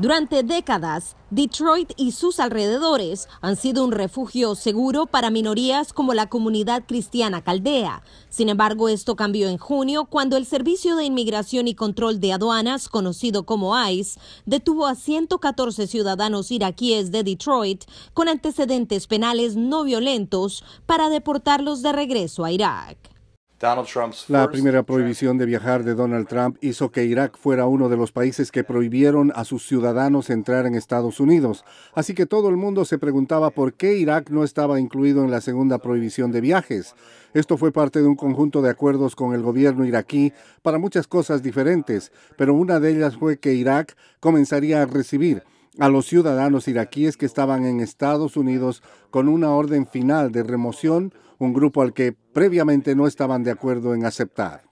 Durante décadas, Detroit y sus alrededores han sido un refugio seguro para minorías como la comunidad cristiana caldea. Sin embargo, esto cambió en junio cuando el Servicio de Inmigración y Control de Aduanas, conocido como ICE, detuvo a 114 ciudadanos iraquíes de Detroit con antecedentes penales no violentos para deportarlos de regreso a Irak. La primera prohibición de viajar de Donald Trump hizo que Irak fuera uno de los países que prohibieron a sus ciudadanos entrar en Estados Unidos. Así que todo el mundo se preguntaba por qué Irak no estaba incluido en la segunda prohibición de viajes. Esto fue parte de un conjunto de acuerdos con el gobierno iraquí para muchas cosas diferentes, pero una de ellas fue que Irak comenzaría a recibir a los ciudadanos iraquíes que estaban en Estados Unidos con una orden final de remoción, un grupo al que previamente no estaban de acuerdo en aceptar.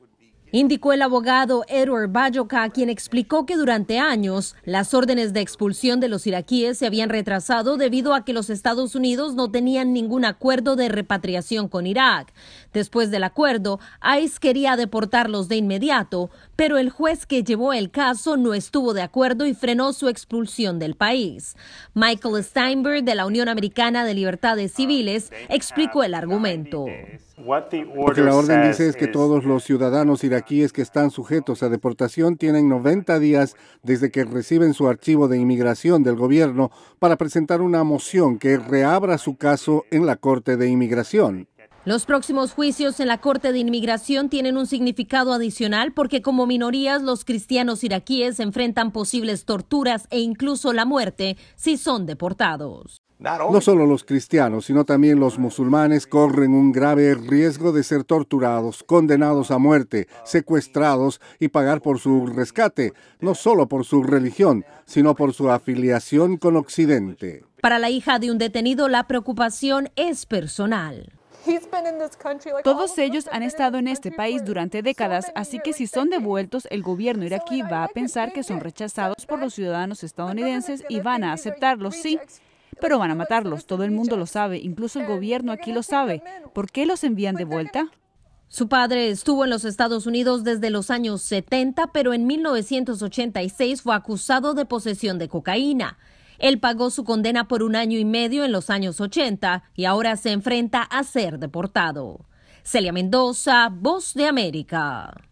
Indicó el abogado Edward Bayoka, quien explicó que durante años las órdenes de expulsión de los iraquíes se habían retrasado debido a que los Estados Unidos no tenían ningún acuerdo de repatriación con Irak. Después del acuerdo, ICE quería deportarlos de inmediato, pero el juez que llevó el caso no estuvo de acuerdo y frenó su expulsión del país. Michael Steinberg, de la Unión Americana de Libertades Civiles, explicó el argumento. Porque la orden dice es que todos los ciudadanos iraquíes que están sujetos a deportación tienen 90 días desde que reciben su archivo de inmigración del gobierno para presentar una moción que reabra su caso en la Corte de Inmigración. Los próximos juicios en la Corte de Inmigración tienen un significado adicional porque como minorías los cristianos iraquíes enfrentan posibles torturas e incluso la muerte si son deportados. No solo los cristianos, sino también los musulmanes corren un grave riesgo de ser torturados, condenados a muerte, secuestrados y pagar por su rescate, no solo por su religión, sino por su afiliación con Occidente. Para la hija de un detenido, la preocupación es personal. Todos ellos han estado en este país durante décadas, así que si son devueltos, el gobierno iraquí va a pensar que son rechazados por los ciudadanos estadounidenses y van a aceptarlos, sí. Pero van a matarlos, todo el mundo lo sabe, incluso el gobierno aquí lo sabe. ¿Por qué los envían de vuelta? Su padre estuvo en los Estados Unidos desde los años 70, pero en 1986 fue acusado de posesión de cocaína. Él pagó su condena por un año y medio en los años 80 y ahora se enfrenta a ser deportado. Celia Mendoza, Voz de América.